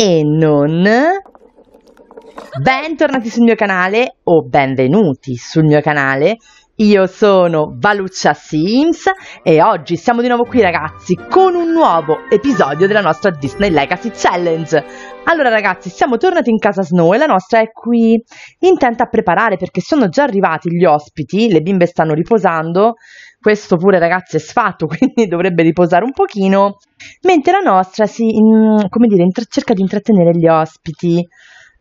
e non. Bentornati sul mio canale o benvenuti sul mio canale io sono Valuccia Sims e oggi siamo di nuovo qui ragazzi con un nuovo episodio della nostra Disney Legacy Challenge. Allora ragazzi siamo tornati in casa Snow e la nostra è qui intenta a preparare perché sono già arrivati gli ospiti, le bimbe stanno riposando, questo pure ragazzi è sfatto quindi dovrebbe riposare un pochino, mentre la nostra si, in, come dire, cerca di intrattenere gli ospiti.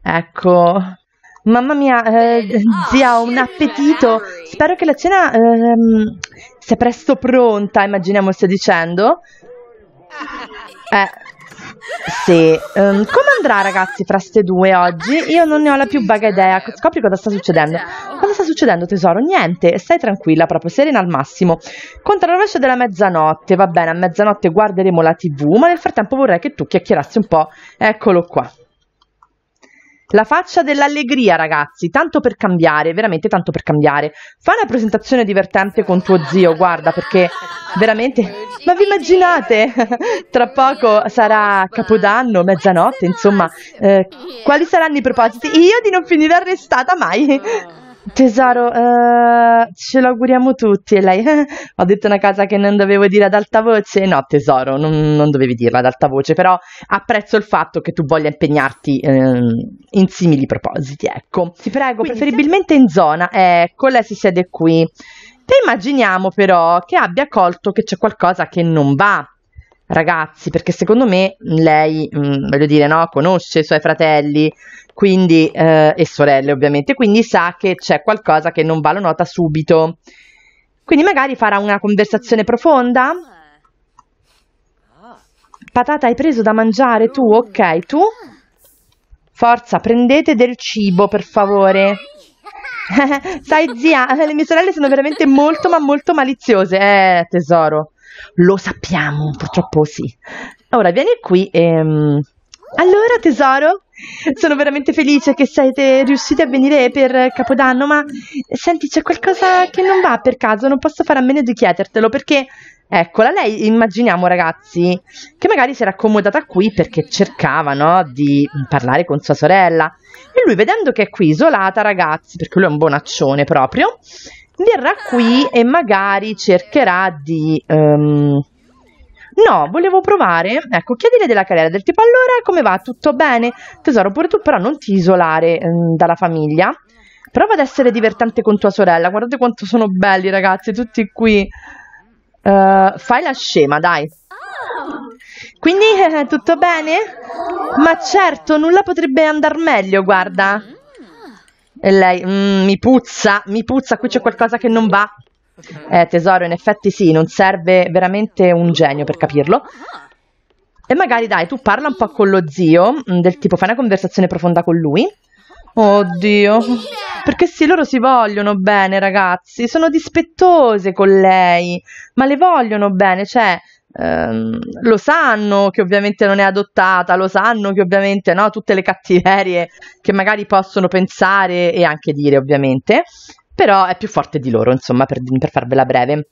Ecco, Mamma mia, eh, zia, oh, ho un appetito. Spero che la cena ehm, sia presto pronta, immaginiamo stia dicendo. Eh, sì. Ehm, come andrà, ragazzi, fra ste due oggi? Io non ne ho la più vaga idea. Scopri cosa sta succedendo. Cosa sta succedendo, tesoro? Niente, stai tranquilla, proprio serena al massimo. Contro il rovescio della mezzanotte, va bene, a mezzanotte guarderemo la TV, ma nel frattempo vorrei che tu chiacchierassi un po'. Eccolo qua. La faccia dell'allegria, ragazzi, tanto per cambiare, veramente tanto per cambiare. Fa una presentazione divertente con tuo zio, guarda, perché veramente... Ma vi immaginate? Tra poco sarà Capodanno, mezzanotte, insomma. Eh, quali saranno i propositi? Io di non finire arrestata mai. Tesoro, eh, ce l'auguriamo tutti. E lei, eh, ho detto una cosa che non dovevo dire ad alta voce. No, tesoro, non, non dovevi dirla ad alta voce, però apprezzo il fatto che tu voglia impegnarti eh, in simili propositi. Ecco, ti prego, Quindi, preferibilmente in zona. Ecco, lei si siede qui. Te immaginiamo però che abbia colto che c'è qualcosa che non va ragazzi, perché secondo me lei, mh, mm, voglio dire, no, conosce i suoi fratelli, quindi, eh, e sorelle ovviamente, quindi sa che c'è qualcosa che non va, lo nota subito. Quindi magari farà una conversazione profonda. Patata, hai preso da mangiare tu? Ok, tu? Forza, prendete del cibo, per favore. Sai, zia, le mie sorelle sono veramente molto, ma molto maliziose. Eh, tesoro, lo sappiamo, purtroppo sì. Ora, vieni qui e... Ehm, allora, tesoro, sono veramente felice che siete riusciti a venire per Capodanno, ma senti, c'è qualcosa che non va per caso, non posso fare a meno di chiedertelo perché Eccola, lei immaginiamo ragazzi che magari si era accomodata qui perché cercava no, di parlare con sua sorella e lui vedendo che è qui isolata ragazzi, perché lui è un bonaccione proprio, verrà qui e magari cercherà di... Um, No, volevo provare. Ecco, chiedile della carriera del tipo allora come va? Tutto bene? Tesoro, pure tu però non ti isolare mh, ehm, dalla famiglia. Prova ad essere divertente con tua sorella. Guardate quanto sono belli ragazzi, tutti qui. Uh, fai la scema, dai. Quindi eh, tutto bene? Ma certo, nulla potrebbe andare meglio, guarda. E lei, mm, mi puzza, mi puzza, qui c'è qualcosa che non va. Eh, tesoro, in effetti sì, non serve veramente un genio per capirlo. E magari dai, tu parla un po' con lo zio, mm, del tipo fai una conversazione profonda con lui. Oddio, perché sì, loro si vogliono bene, ragazzi, sono dispettose con lei, ma le vogliono bene, cioè... Um, lo sanno che ovviamente non è adottata, lo sanno che ovviamente no, tutte le cattiverie che magari possono pensare e anche dire ovviamente, però è più forte di loro, insomma, per, per farvela breve.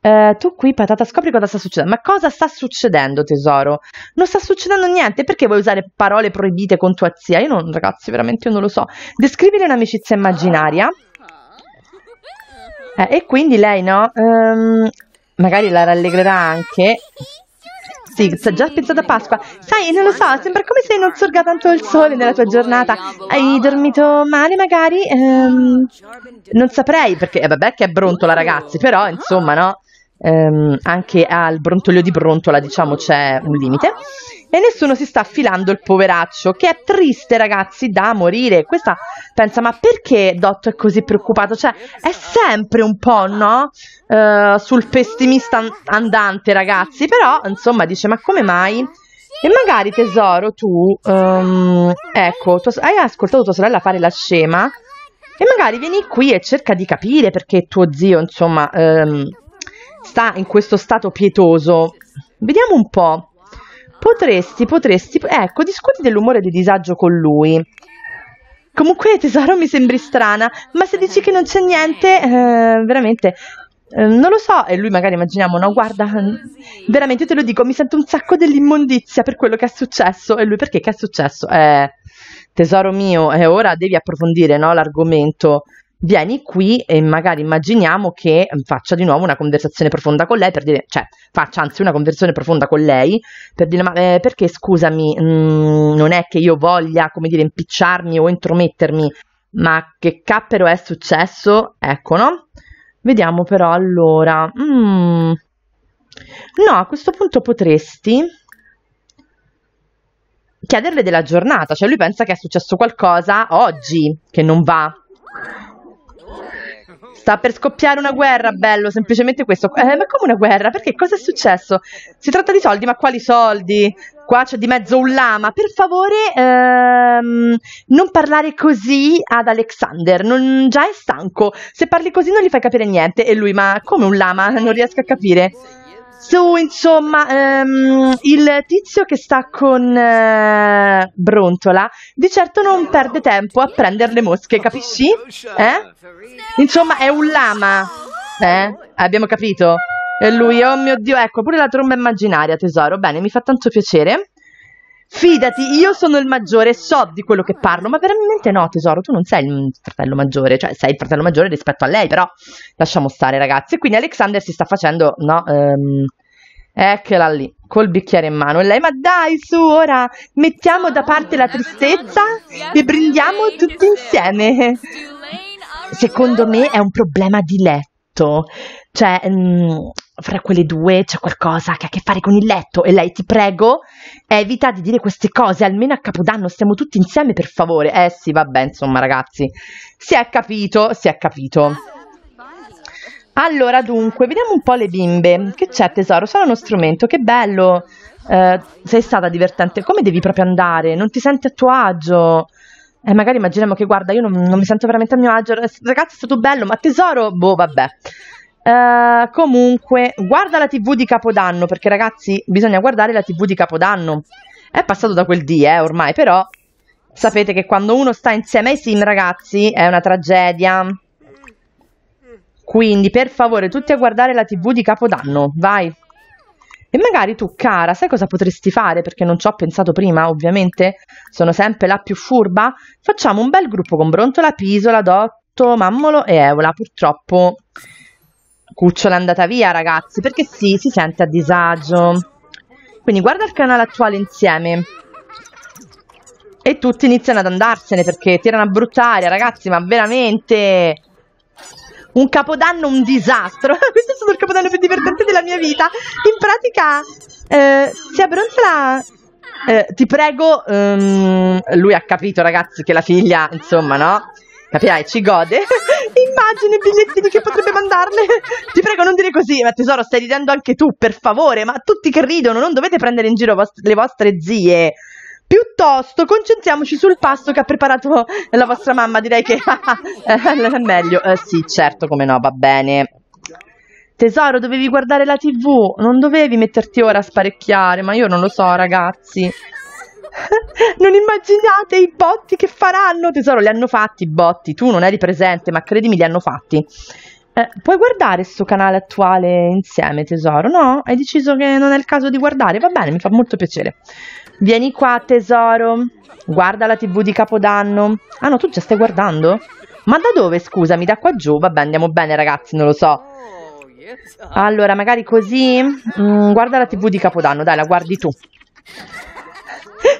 Uh, tu qui, patata, scopri cosa sta succedendo. Ma cosa sta succedendo, tesoro? Non sta succedendo niente. Perché vuoi usare parole proibite con tua zia? Io non, ragazzi, veramente io non lo so. Descrivile un'amicizia immaginaria. Eh, e quindi lei, no? Um, magari la rallegrerà anche. Stiggs, già pizza a Pasqua. Sai, non lo so, sembra come se non sorga tanto il sole nella tua giornata. Hai dormito male magari? Ehm, non saprei perché, eh, vabbè che è brontola ragazzi, però insomma no ehm, anche al brontolio di brontola, diciamo, c'è un limite. E nessuno si sta affilando il poveraccio, che è triste, ragazzi, da morire. Questa pensa, ma perché Dotto è così preoccupato? Cioè, è sempre un po', no? Uh, sul pessimista andante, ragazzi. Però, insomma, dice, ma come mai? E magari, tesoro, tu, um, ecco, tu hai ascoltato tua sorella fare la scema. E magari vieni qui e cerca di capire perché tuo zio, insomma, um, sta in questo stato pietoso. Vediamo un po'. Potresti, potresti, ecco, discuti dell'umore di disagio con lui. Comunque, tesoro, mi sembri strana, ma se dici che non c'è niente, eh, veramente, eh, non lo so. E lui magari immaginiamo, no, guarda, veramente te lo dico, mi sento un sacco dell'immondizia per quello che è successo. E lui, perché che è successo? Eh, tesoro mio, e eh, ora devi approfondire, no, l'argomento vieni qui e magari immaginiamo che mm, faccia di nuovo una conversazione profonda con lei, per dire, cioè faccia anzi una conversazione profonda con lei, per dire ma eh, perché scusami, mh, mm, non è che io voglia, come dire, impicciarmi o intromettermi, ma che cappero è successo? Ecco, no? Vediamo però allora. Mm, no, a questo punto potresti chiederle della giornata, cioè lui pensa che è successo qualcosa oggi che non va. Sta per scoppiare una guerra, bello, semplicemente questo. Eh, ma come una guerra? Perché cosa è successo? Si tratta di soldi, ma quali soldi? Qua c'è di mezzo un lama. Per favore, ehm, non parlare così ad Alexander, non, già è stanco. Se parli così non gli fai capire niente. E lui, ma come un lama? Non riesco a capire su insomma um, il tizio che sta con uh, Brontola di certo non perde tempo a prendere le mosche capisci? Eh? insomma è un lama eh? abbiamo capito? E lui, oh mio Dio, ecco, pure la tromba immaginaria, tesoro. Bene, mi fa tanto piacere. Fidati, io sono il maggiore, so di quello che parlo, ma veramente no, tesoro, tu non sei il fratello maggiore, cioè sei il fratello maggiore rispetto a lei, però lasciamo stare, ragazzi. E quindi Alexander si sta facendo, no, um, eccola lì, col bicchiere in mano. E lei, ma dai, su, ora mettiamo da parte la tristezza e brindiamo tutti insieme. Secondo me è un problema di letto cioè mh, mm, fra quelle due c'è qualcosa che ha a che fare con il letto e lei ti prego evita di dire queste cose almeno a Capodanno stiamo tutti insieme per favore eh sì vabbè insomma ragazzi si è capito si è capito allora dunque vediamo un po' le bimbe che c'è tesoro sono uno strumento che bello eh, sei stata divertente come devi proprio andare non ti senti a tuo agio eh, magari immaginiamo che guarda io non, non mi sento veramente a mio agio ragazzi è stato bello ma tesoro boh vabbè eh, comunque, guarda la TV di Capodanno, perché ragazzi, bisogna guardare la TV di Capodanno. È passato da quel dì, eh, ormai, però sapete che quando uno sta insieme ai sim, ragazzi, è una tragedia. Quindi, per favore, tutti a guardare la TV di Capodanno, vai. E magari tu, cara, sai cosa potresti fare? Perché non ci ho pensato prima, ovviamente. Sono sempre la più furba. Facciamo un bel gruppo con Brontola, Pisola, Dotto, Mammolo e Eula, Purtroppo Cucciola è andata via, ragazzi, perché sì, si sente a disagio. Quindi guarda il canale attuale insieme. E tutti iniziano ad andarsene perché tirano a bruttaria, ragazzi, ma veramente... Un capodanno, un disastro. Questo è stato il capodanno più divertente della mia vita. In pratica, eh, si abbronzola eh, ti prego, um, lui ha capito ragazzi che la figlia, insomma, no? Capirai, ci gode. Immagini, bigliettini che potrebbe mandarle. Ti prego, non dire così. Ma tesoro, stai ridendo anche tu, per favore. Ma tutti che ridono, non dovete prendere in giro vost- le vostre zie. Piuttosto concentriamoci sul pasto che ha preparato la vostra mamma, direi che è eh, meglio. Eh, sì, certo, come no, va bene. Tesoro, dovevi guardare la tv, non dovevi metterti ora a sparecchiare, ma io non lo so, ragazzi. non immaginate i botti che faranno, tesoro, li hanno fatti i botti, tu non eri presente, ma credimi li hanno fatti. Eh, puoi guardare sto canale attuale insieme, tesoro? No? Hai deciso che non è il caso di guardare? Va bene, mi fa molto piacere. Vieni qua, tesoro. Guarda la TV di Capodanno. Ah no, tu già stai guardando? Ma da dove, scusami? Da qua giù? Vabbè, andiamo bene, ragazzi, non lo so. Allora, magari così... Mm, guarda la TV di Capodanno, dai, la guardi tu.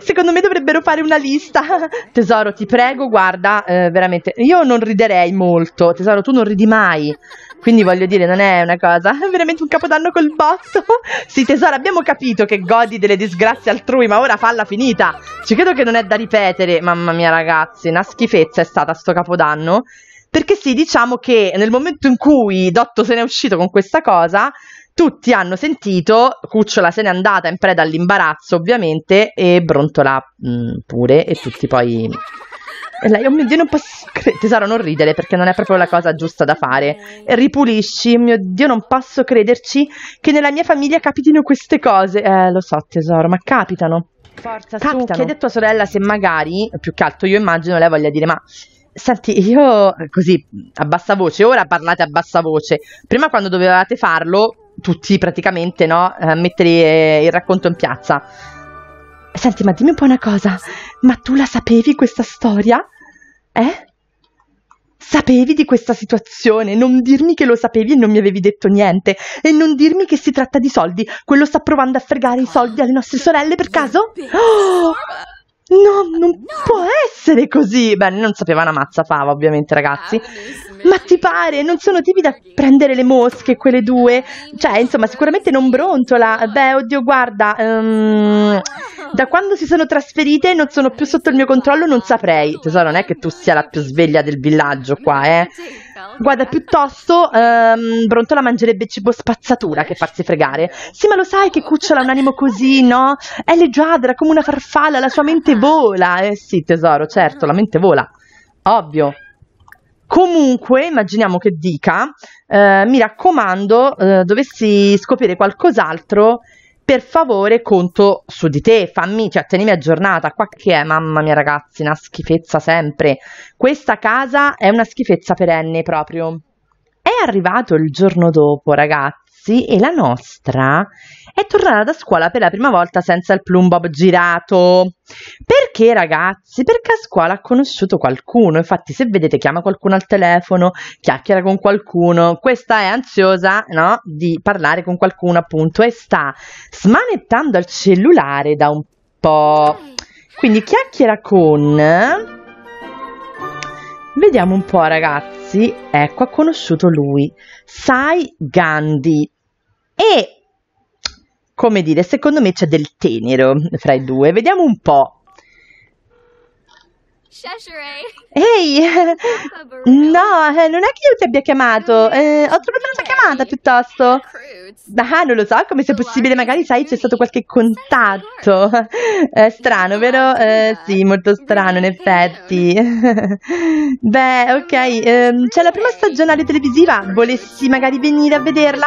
Secondo me dovrebbero fare una lista. Tesoro, ti prego, guarda, eh, veramente. Io non riderei molto. Tesoro, tu non ridi mai. Quindi voglio dire, non è una cosa. È veramente un capodanno col botto. Sì, tesoro, abbiamo capito che godi delle disgrazie altrui, ma ora falla finita. Ci credo che non è da ripetere. Mamma mia, ragazzi, una schifezza è stata sto capodanno. Perché sì, diciamo che nel momento in cui Dotto se ne è uscito con questa cosa, tutti hanno sentito, Cucciola se n'è andata in preda all'imbarazzo ovviamente e Brontola mh, mm, pure e tutti poi... E lei, oh mio Dio, non posso... Cre- tesoro, non ridere perché non è proprio la cosa giusta da fare. Ripulisci, oh mio Dio, non posso crederci che nella mia famiglia capitino queste cose. Eh, lo so tesoro, ma capitano. Forza, capitano. su, chiedi a tua sorella se magari, più che altro io immagino lei voglia dire ma... Senti, io così a bassa voce, ora parlate a bassa voce. Prima quando dovevate farlo tutti praticamente, no? A eh, mettere eh, il racconto in piazza. Senti, ma dimmi un po' una cosa, ma tu la sapevi questa storia? Eh? Sapevi di questa situazione, non dirmi che lo sapevi e non mi avevi detto niente, e non dirmi che si tratta di soldi, quello sta provando a fregare i soldi alle nostre sorelle per caso? Oh! No, non può essere così! Beh, non sapeva una mazza fava, ovviamente, ragazzi. Ah, ma ti pare? Non sono tipi da prendere le mosche, quelle due? Cioè, insomma, sicuramente non brontola. Beh, oddio, guarda, um, da quando si sono trasferite non sono più sotto il mio controllo, non saprei. Tesoro, non è che tu sia la più sveglia del villaggio qua, eh? Guarda, piuttosto um, Brontola mangerebbe cibo spazzatura che farsi fregare. Sì, ma lo sai che cucciola un animo così, no? È leggiadra, come una farfalla, la sua mente vola. Eh sì, tesoro, certo, la mente vola. Ovvio. Comunque, immaginiamo che dica, eh, mi raccomando, eh, dovessi scoprire qualcos'altro, per favore conto su di te, fammi, cioè tenimi aggiornata, qua che è, mamma mia ragazzi, una schifezza sempre. Questa casa è una schifezza perenne proprio. È arrivato il giorno dopo, ragazzi ragazzi e la nostra è tornata da scuola per la prima volta senza il plumbob girato. Perché ragazzi? Perché a scuola ha conosciuto qualcuno, infatti se vedete chiama qualcuno al telefono, chiacchiera con qualcuno, questa è ansiosa no, di parlare con qualcuno appunto e sta smanettando al cellulare da un po'. Quindi chiacchiera con... Vediamo un po' ragazzi, ecco ha conosciuto lui. Sai Gandhi e come dire, secondo me c'è del tenero fra i due. Vediamo un po'. Ehi, no, eh, non è che io ti abbia chiamato, eh, ho trovato una chiamata piuttosto. Ah, non lo so, come se possibile, magari sai c'è stato qualche contatto. Eh, strano, vero? Eh, sì, molto strano in effetti. Beh, ok, ehm, c'è la prima stagionale televisiva, volessi magari venire a vederla?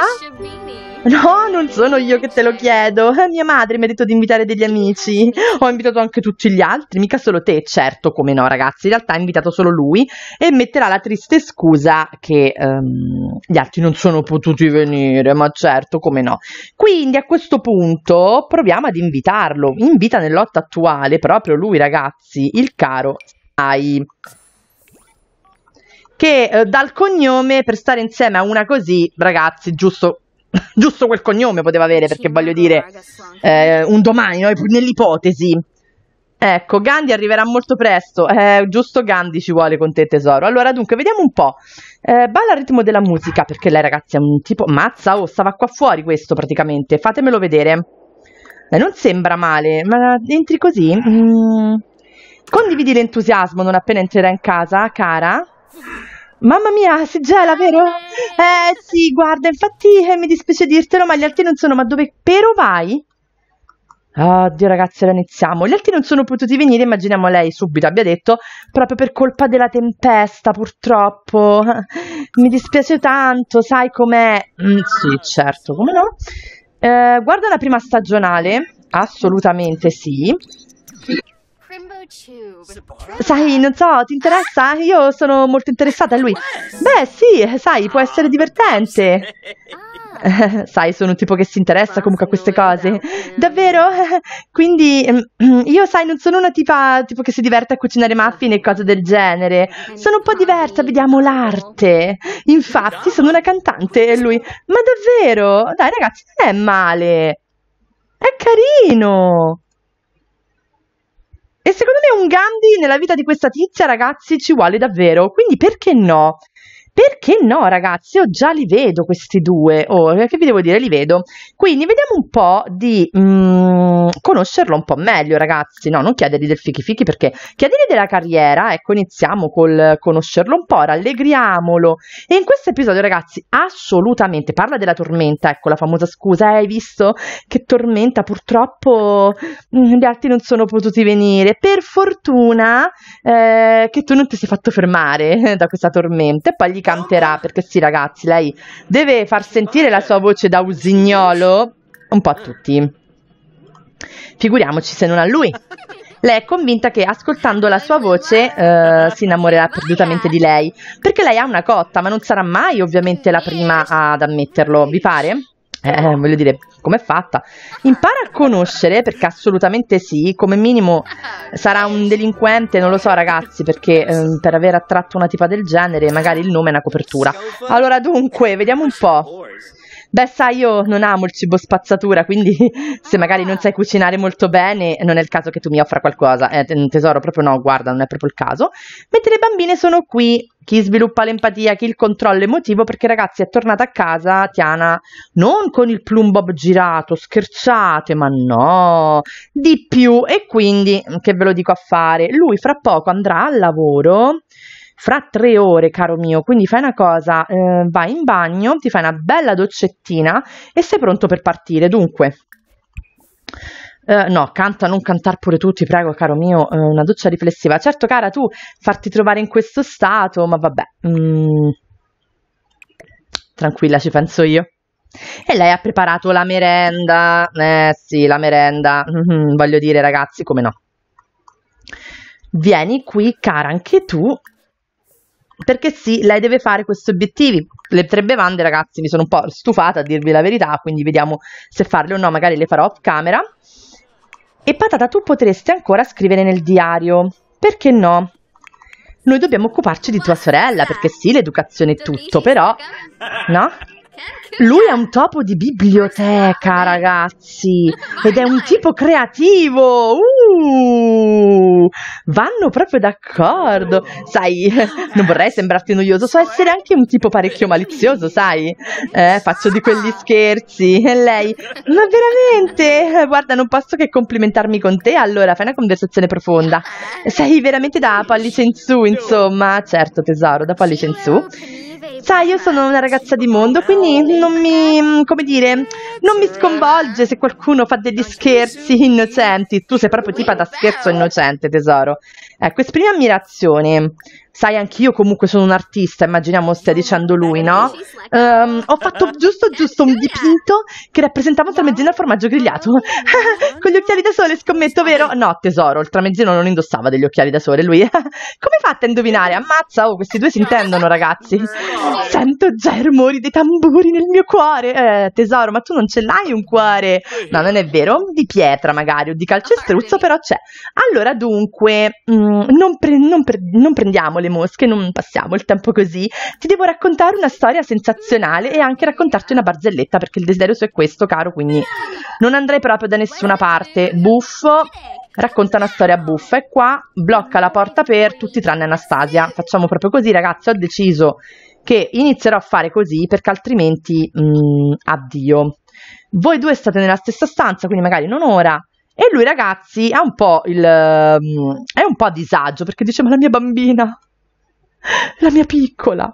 No, non sono io che te lo chiedo. Mia madre mi ha detto di invitare degli amici. Ho invitato anche tutti gli altri, mica solo te, certo, come no, ragazzi. In realtà ha invitato solo lui e metterà la triste scusa che um, gli altri non sono potuti venire, ma certo, come no. Quindi a questo punto proviamo ad invitarlo. Invita nel attuale proprio lui, ragazzi, il caro Ai. che eh, dal cognome per stare insieme a una così, ragazzi, giusto giusto quel cognome poteva avere, perché voglio dire, eh, un domani, no? nell'ipotesi. Ecco, Gandhi arriverà molto presto, eh, giusto Gandhi ci vuole con te tesoro. Allora dunque, vediamo un po', eh, balla al ritmo della musica, perché lei ragazzi è un tipo, mazza, oh, stava qua fuori questo praticamente, fatemelo vedere. Eh, non sembra male, ma entri così? Mm. Condividi l'entusiasmo non appena entrerà in casa, cara? Mamma mia, si gela, vero? Eh. eh sì, guarda, infatti eh, mi dispiace dirtelo, ma gli altri non sono. Ma dove però vai? Oddio ragazzi, ora iniziamo. Gli altri non sono potuti venire, immaginiamo lei subito abbia detto, proprio per colpa della tempesta, purtroppo. Mi dispiace tanto, sai com'è? Mm, sì, certo, come no? Eh, guarda la prima stagionale, assolutamente sì. Sai, non so, ti interessa? Io sono molto interessata a lui. Eh, Beh, sì, sai, può essere ah. divertente. sai, sono un tipo che si interessa comunque a queste cose. Davvero? Quindi, ehm, io, sai, non sono una tipa tipo che si diverte a cucinare muffin e cose del genere. Sono un po' diversa, vediamo l'arte. Infatti, sono una cantante e lui. Ma davvero? Dai, ragazzi, non è male. È carino. E secondo me un Gandhi nella vita di questa tizia, ragazzi, ci vuole davvero. Quindi perché no? Perché no, ragazzi? Io già li vedo questi due. Oh, che vi devo dire? Li vedo. Quindi vediamo un po' di mm, conoscerlo un po' meglio, ragazzi. No, non chiedergli del fichi fichi perché chiedergli della carriera. Ecco, iniziamo col conoscerlo un po', rallegriamolo. E in questo episodio, ragazzi, assolutamente parla della tormenta. Ecco la famosa scusa. Eh, hai visto che tormenta? Purtroppo mm, gli altri non sono potuti venire. Per fortuna eh, che tu non ti sei fatto fermare da questa tormenta. E poi gli lei canterà, perché sì ragazzi, lei deve far sentire la sua voce da usignolo un po' a tutti. Figuriamoci se non a lui. Lei è convinta che ascoltando la sua voce eh, si innamorerà perdutamente di lei, perché lei ha una cotta, ma non sarà mai ovviamente la prima ad ammetterlo, vi pare? Eh, eh, voglio dire, com'è fatta? Impara a conoscere, perché assolutamente sì, come minimo sarà un delinquente, non lo so ragazzi, perché eh, per aver attratto una tipa del genere magari il nome è una copertura. Allora dunque, vediamo un po'. Beh, sai, io non amo il cibo spazzatura, quindi se magari non ah. sai cucinare molto bene, non è il caso che tu mi offra qualcosa. Eh, tesoro, proprio no, guarda, non è proprio il caso. Mentre le bambine sono qui, chi sviluppa l'empatia, chi il controllo emotivo, perché ragazzi è tornata a casa Tiana non con il plumbob girato, scherzate, ma no, di più. E quindi, che ve lo dico a fare? Lui fra poco andrà al lavoro fra tre ore, caro mio. Quindi fai una cosa, eh, vai in bagno, ti fai una bella doccettina e sei pronto per partire. Dunque, Uh, no, canta, non cantare pure tu, ti prego, caro mio, uh, una doccia riflessiva. Certo, cara, tu farti trovare in questo stato, ma vabbè. Mm. Tranquilla, ci penso io. E lei ha preparato la merenda. Eh sì, la merenda. Mm-hmm, voglio dire, ragazzi, come no. Vieni qui, cara, anche tu perché sì, lei deve fare questi obiettivi. Le tre bevande, ragazzi, mi sono un po' stufata a dirvi la verità, quindi vediamo se farle o no, magari le farò off camera. E patata, tu potresti ancora scrivere nel diario, perché no? Noi dobbiamo occuparci di tua sorella, perché sì, l'educazione è tutto, però... No? Lui è un topo di biblioteca, esatto. ragazzi, ed è un tipo creativo. Uh, vanno proprio d'accordo. Oh. Sai, non vorrei sembrarti noioso, so essere eh. anche un tipo parecchio malizioso, sai? Eh, faccio di quegli scherzi. E lei, ma veramente? Eh, guarda, non posso che complimentarmi con te, allora fai una conversazione profonda. Eh. Sei veramente da pallice in su, insomma. Certo, tesoro, da pallice in su. Sai, io sono una ragazza di mondo, quindi non mi, come dire, non mi sconvolge se qualcuno fa degli scherzi innocenti. Tu sei proprio tipo da scherzo innocente, tesoro. Ecco, esprimi ammirazione sai anch'io comunque sono un artista, immaginiamo stia dicendo lui, no? Um, ho fatto giusto giusto un dipinto che rappresentava un tramezzino al formaggio grigliato, con gli occhiali da sole scommetto, vero? No tesoro, il tramezzino non indossava degli occhiali da sole lui, come fate a indovinare? Ammazza, oh questi due si intendono ragazzi, sento già i rumori dei tamburi nel mio cuore, eh, tesoro ma tu non ce l'hai un cuore, no non è vero, di pietra magari o di calcestruzzo però c'è, allora dunque mh, mm, non, pre- non, pre- non prendiamo le mosche, non passiamo il tempo così. Ti devo raccontare una storia sensazionale e anche raccontarti una barzelletta, perché il desiderio suo è questo, caro, quindi non andrei proprio da nessuna parte. Buffo racconta una storia buffa e qua blocca la porta per tutti tranne Anastasia. Facciamo proprio così, ragazzi, ho deciso che inizierò a fare così perché altrimenti mh, mm, addio. Voi due state nella stessa stanza, quindi magari non ora, e lui, ragazzi, ha un po' il. Mm, è un po' a disagio perché dice: Ma la mia bambina la mia piccola.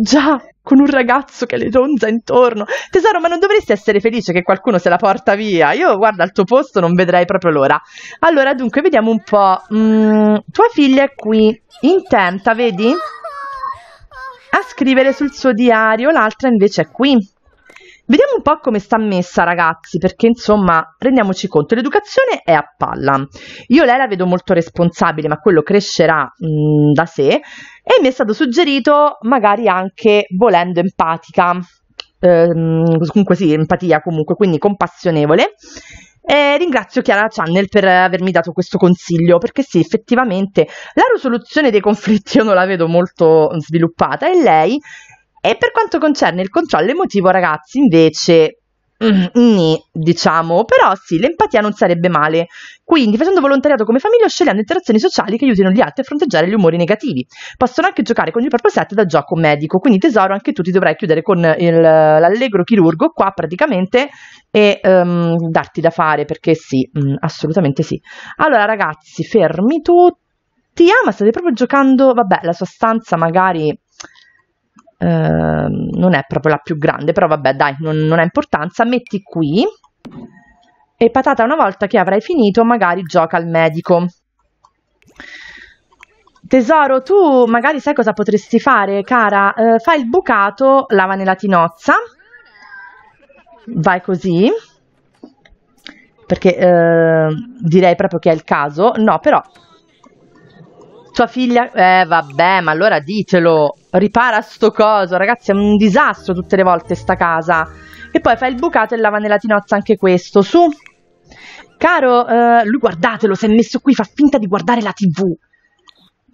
Già, con un ragazzo che le ronza intorno. Tesoro, ma non dovresti essere felice che qualcuno se la porta via? Io, guarda, al tuo posto non vedrei proprio l'ora. Allora, dunque, vediamo un po'. Mm, tua figlia è qui, intenta, vedi? A scrivere sul suo diario, l'altra invece è qui. Vediamo un po' come sta messa, ragazzi, perché insomma, rendiamoci conto, l'educazione è a palla. Io lei la vedo molto responsabile, ma quello crescerà mh, mm, da sé e mi è stato suggerito magari anche volendo empatica. Ehm, comunque sì, empatia comunque, quindi compassionevole. E ringrazio Chiara Channel per avermi dato questo consiglio, perché sì, effettivamente la risoluzione dei conflitti io non la vedo molto sviluppata e lei e per quanto concerne il controllo emotivo, ragazzi, invece mm, Nì, diciamo, però sì, l'empatia non sarebbe male. Quindi, facendo volontariato come famiglia, scegliendo interazioni sociali che aiutino gli altri a fronteggiare gli umori negativi. Possono anche giocare con il proprio set da gioco medico. Quindi, tesoro, anche tu ti dovrai chiudere con il, l'allegro chirurgo qua praticamente e um, darti da fare perché sì, mh, mm, assolutamente sì. Allora, ragazzi, fermi tutti. Ah, ma state proprio giocando, vabbè, la sua stanza magari Ehm, non è proprio la più grande, però vabbè dai, non, non ha importanza, metti qui e patata una volta che avrai finito magari gioca al medico. Tesoro, tu magari sai cosa potresti fare, cara? Eh, fai il bucato, lava nella tinozza, vai così, perché eh, direi proprio che è il caso, no però tua figlia... Eh, vabbè, ma allora ditelo. Ripara sto coso, ragazzi, è un disastro tutte le volte sta casa. E poi fai il bucato e lava nella tinozza anche questo. Su. Caro, eh, lui guardatelo, si è messo qui, fa finta di guardare la tv.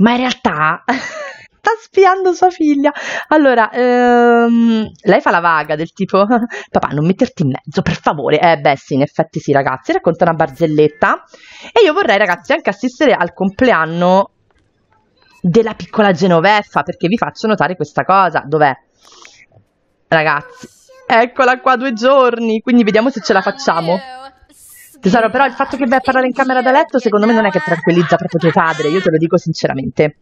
Ma in realtà... sta spiando sua figlia. Allora, ehm, lei fa la vaga del tipo, papà non metterti in mezzo, per favore. Eh beh sì, in effetti sì ragazzi, racconta una barzelletta. E io vorrei ragazzi anche assistere al compleanno della piccola Genoveffa, perché vi faccio notare questa cosa. Dov'è? Ragazzi, eccola qua due giorni, quindi vediamo se ce la facciamo. Tesoro, però il fatto che vai a parlare in camera da letto secondo me non è che tranquillizza proprio tuo padre, io te lo dico sinceramente.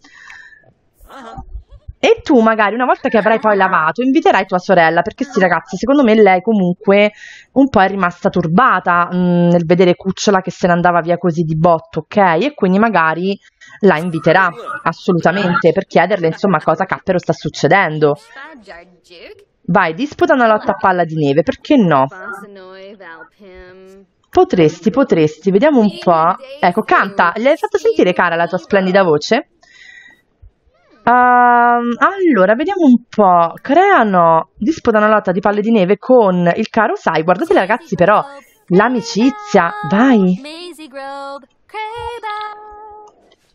E tu magari una volta che avrai poi ah. lavato inviterai tua sorella perché sì ragazzi secondo me lei comunque un po' è rimasta turbata mh, mm, nel vedere Cucciola che se ne andava via così di botto ok e quindi magari la inviterà assolutamente per chiederle insomma cosa cappero sta succedendo. Vai disputa una lotta a palla di neve perché no? Potresti, potresti, vediamo un po'. Ecco, canta, gli hai fatto sentire cara la tua splendida voce? Uh, allora, vediamo un po'. Creano, disputa una lotta di palle di neve con il caro Sai. Guardate ragazzi però, l'amicizia, vai.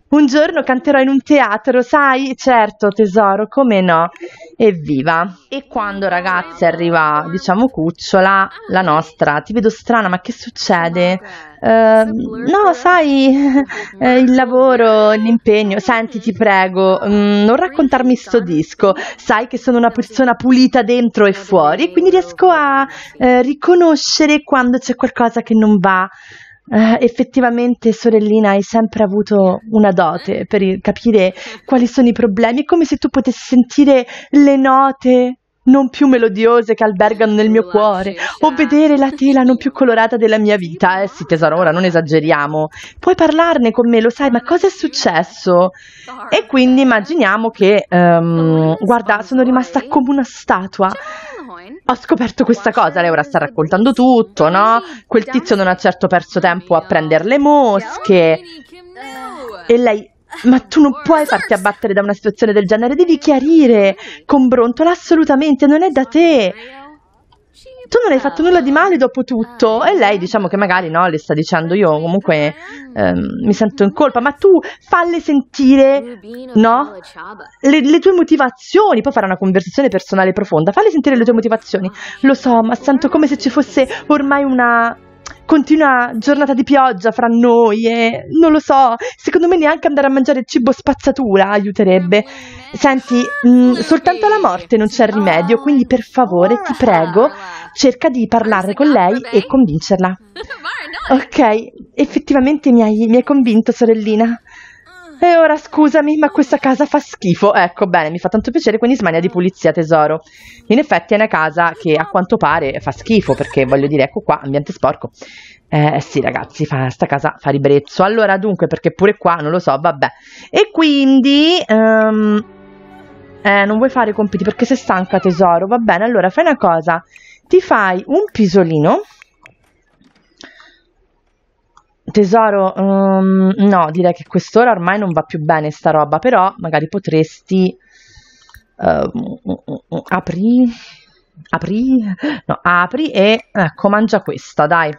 Un giorno canterò in un teatro, sai? Certo, tesoro, come no? Evviva! E quando, ragazzi, arriva, diciamo, Cucciola, la nostra, ti vedo strana, ma che succede? Ehm, no, sai, eh, il lavoro, l'impegno, senti, ti prego, mm, non raccontarmi sto disco, sai che sono una persona pulita dentro e fuori quindi riesco a eh, riconoscere quando c'è qualcosa che non va. Uh, effettivamente, sorellina, hai sempre avuto una dote per capire quali sono i problemi. È come se tu potessi sentire le note non più melodiose che albergano nel mio cuore, o vedere la tela non più colorata della mia vita. Eh sì, tesoro, ora non esageriamo. Puoi parlarne con me, lo sai, ma cosa è successo? E quindi immaginiamo che, um, guarda, sono rimasta come una statua. Ho scoperto questa cosa, lei ora sta raccontando tutto, no? Quel tizio non ha certo perso tempo a prendere le mosche. E lei ma tu non puoi farti abbattere da una situazione del genere, devi chiarire con Brontola, assolutamente, non è da te. Tu non hai fatto nulla di male dopo tutto e lei diciamo che magari no, le sta dicendo io comunque ehm, mi sento in colpa, ma tu falle sentire no, le, le tue motivazioni, poi fare una conversazione personale profonda, falle sentire le tue motivazioni. Lo so, ma sento come se ci fosse ormai una, continua giornata di pioggia fra noi e non lo so, secondo me neanche andare a mangiare cibo spazzatura aiuterebbe. Senti, mh, mm, soltanto alla morte non c'è rimedio, quindi per favore ti prego, cerca di parlare con lei e convincerla. Ok, effettivamente mi hai, mi hai convinto, sorellina. E ora scusami, ma questa casa fa schifo. Ecco, bene, mi fa tanto piacere, quindi smania di pulizia, tesoro. In effetti è una casa che a quanto pare fa schifo, perché voglio dire, ecco qua, ambiente sporco. Eh sì ragazzi, fa, sta casa fa ribrezzo. Allora dunque, perché pure qua, non lo so, vabbè. E quindi... Um, eh, non vuoi fare compiti perché sei stanca tesoro, va bene, allora fai una cosa. Ti fai un pisolino Tesoro, um, no, direi che quest'ora ormai non va più bene sta roba, però magari potresti uh, apri, apri, no, apri e ecco, mangia questa, dai.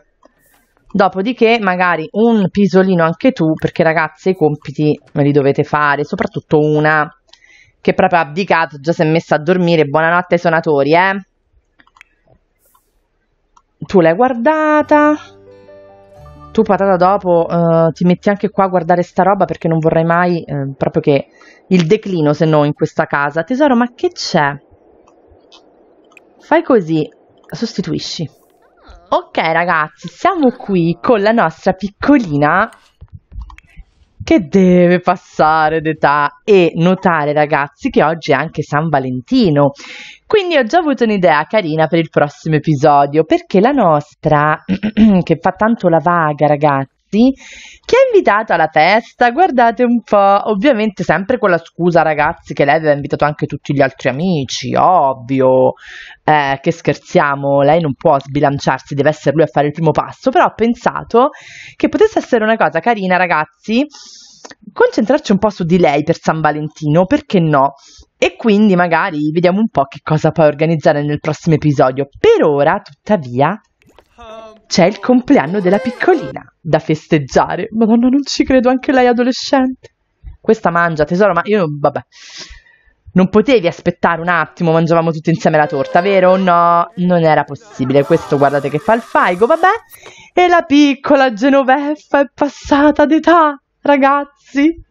Dopodiché magari un pisolino anche tu, perché ragazzi i compiti me li dovete fare, soprattutto una che proprio ha abdicato, già si è messa a dormire, buonanotte ai suonatori, eh. Tu l'hai guardata, tu patata dopo uh, ti metti anche qua a guardare sta roba perché non vorrei mai eh, proprio che il declino se no in questa casa. Tesoro, ma che c'è? Fai così, sostituisci. Ah. Ok ragazzi, siamo qui con la nostra piccolina che deve passare d'età e notare ragazzi che oggi è anche San Valentino quindi ho già avuto un'idea carina per il prossimo episodio, perché la nostra, che fa tanto la vaga ragazzi, che ha invitato alla festa, guardate un po', ovviamente sempre con la scusa ragazzi che lei aveva invitato anche tutti gli altri amici, ovvio, eh, che scherziamo, lei non può sbilanciarsi, deve essere lui a fare il primo passo, però ho pensato che potesse essere una cosa carina ragazzi, concentrarci un po' su di lei per San Valentino, perché no? E quindi magari vediamo un po' che cosa puoi organizzare nel prossimo episodio. Per ora, tuttavia, c'è il compleanno della piccolina da festeggiare. Madonna, non ci credo, anche lei è adolescente. Questa mangia, tesoro, ma io... vabbè. Non potevi aspettare un attimo, mangiavamo tutti insieme la torta, vero? No, non era possibile. Questo guardate che fa il faigo, vabbè. E la piccola Genoveffa è passata d'età, ragazzi.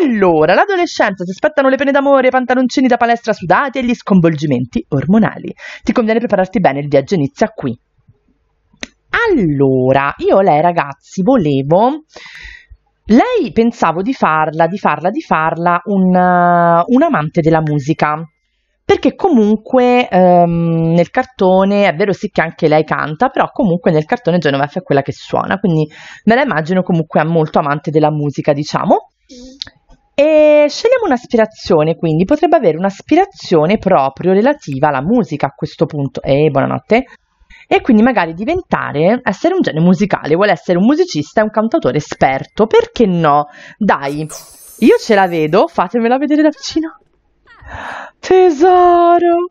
Allora, l'adolescenza si aspettano le pene d'amore, i pantaloncini da palestra sudati e gli sconvolgimenti ormonali. Ti conviene prepararti bene, il viaggio inizia qui. Allora, io lei ragazzi volevo... Lei pensavo di farla, di farla, di farla un, uh, un amante della musica perché comunque um, nel cartone è vero sì che anche lei canta, però comunque nel cartone Genoveffa è quella che suona, quindi me la immagino comunque molto amante della musica, diciamo. E scegliamo un'aspirazione, quindi potrebbe avere un'aspirazione proprio relativa alla musica a questo punto. E eh, buonanotte. E quindi magari diventare, essere un genio musicale, vuole essere un musicista e un cantautore esperto, perché no? Dai, io ce la vedo, fatemela vedere da vicino. Tesoro,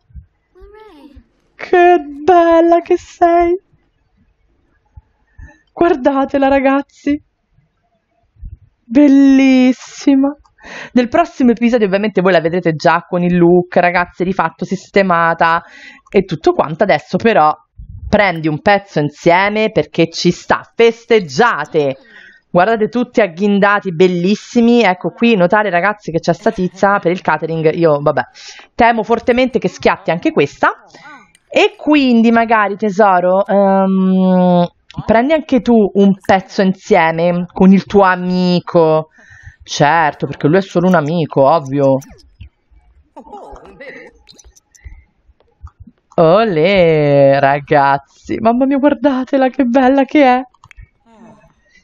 che bella che sei. Guardatela ragazzi bellissima. Nel prossimo episodio ovviamente voi la vedrete già con il look, ragazzi, rifatto, sistemata e tutto quanto. Adesso però prendi un pezzo insieme perché ci sta, festeggiate! Guardate tutti agghindati, bellissimi. Ecco qui, notare ragazzi che c'è sta tizia per il catering. Io, vabbè, temo fortemente che schiatti anche questa. E quindi magari, tesoro, um, prendi anche tu un pezzo insieme con il tuo amico. Certo, perché lui è solo un amico, ovvio. Olè, ragazzi. Mamma mia, guardatela, che bella che è.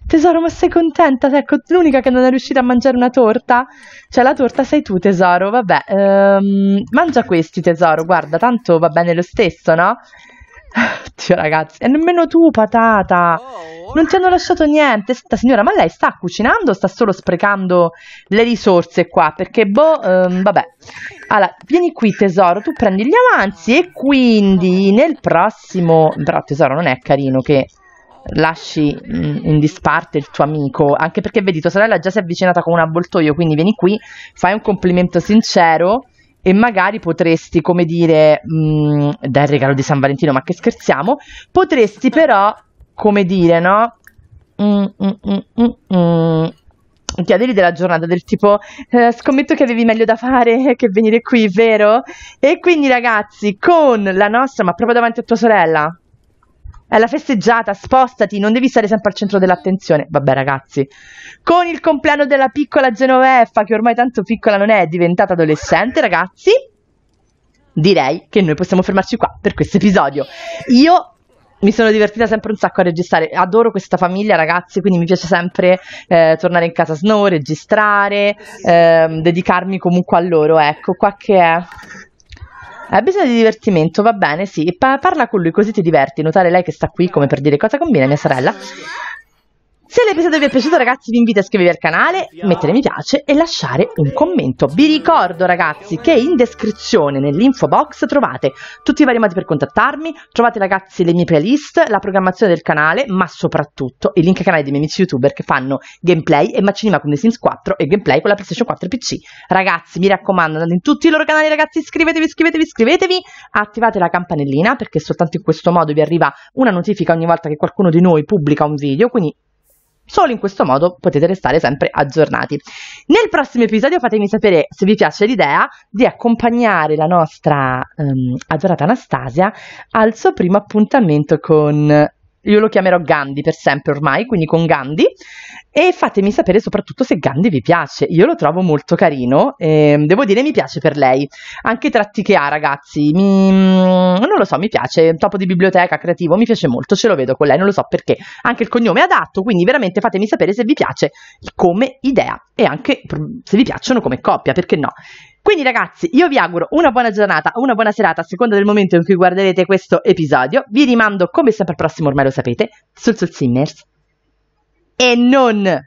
Tesoro, ma sei contenta? Ecco, l'unica che non è riuscita a mangiare una torta? Cioè, la torta sei tu, tesoro, vabbè. Ehm, mangia questi, tesoro, guarda, tanto va bene lo stesso, no? Oddio ragazzi, e nemmeno tu patata, oh, non ti hanno lasciato niente. Senta signora, ma lei sta cucinando o sta solo sprecando le risorse qua? Perché boh, ehm, vabbè. Allora, vieni qui tesoro, tu prendi gli avanzi e quindi nel prossimo... Però tesoro non è carino che lasci mm, in disparte il tuo amico, anche perché vedi tua sorella già si è avvicinata con un avvoltoio, quindi vieni qui, fai un complimento sincero e magari potresti, come dire, mh, mm, dai regalo di San Valentino, ma che scherziamo, potresti però, come dire, no? Mm, mm, mm, mm, mm. chiedergli della giornata del tipo eh, scommetto che avevi meglio da fare che venire qui, vero? E quindi ragazzi, con la nostra, ma proprio davanti a tua sorella, è la festeggiata, spostati, non devi stare sempre al centro dell'attenzione. Vabbè, ragazzi. Con il compleanno della piccola Genoveffa, che ormai tanto piccola non è, è diventata adolescente, ragazzi. Direi che noi possiamo fermarci qua per questo episodio. Io mi sono divertita sempre un sacco a registrare. Adoro questa famiglia, ragazzi, quindi mi piace sempre eh, tornare in casa Snow, registrare, eh, dedicarmi comunque a loro. Ecco, qua che è. Hai bisogno di divertimento, va bene, sì. Pa- parla con lui così ti diverti. Notare lei che sta qui come per dire cosa combina mia sorella. Se l'episodio vi è piaciuto ragazzi vi invito a iscrivervi al canale, mettere mi piace e lasciare un commento. Vi ricordo ragazzi che in descrizione nell'info box trovate tutti i vari modi per contattarmi, trovate ragazzi le mie playlist, la programmazione del canale, ma soprattutto i link ai canali dei miei amici youtuber che fanno gameplay e macinima con The Sims 4 e gameplay con la PlayStation 4 e PC. Ragazzi mi raccomando andate in tutti i loro canali ragazzi iscrivetevi, iscrivetevi, iscrivetevi, attivate la campanellina perché soltanto in questo modo vi arriva una notifica ogni volta che qualcuno di noi pubblica un video, quindi Solo in questo modo potete restare sempre aggiornati. Nel prossimo episodio fatemi sapere se vi piace l'idea di accompagnare la nostra ehm, adorata Anastasia al suo primo appuntamento con io lo chiamerò Gandhi per sempre ormai, quindi con Gandhi. E fatemi sapere soprattutto se Gandhi vi piace. Io lo trovo molto carino. E ehm, devo dire, mi piace per lei. Anche i tratti che ha, ragazzi. Mi, mm, non lo so, mi piace. un Topo di biblioteca, creativo, mi piace molto. Ce lo vedo con lei, non lo so perché. Anche il cognome è adatto. Quindi veramente fatemi sapere se vi piace come idea e anche mm, se vi piacciono come coppia, perché no? Quindi ragazzi, io vi auguro una buona giornata, una buona serata, a seconda del momento in cui guarderete questo episodio. Vi rimando come sempre al prossimo, ormai lo sapete, sul Soul Simmers. E non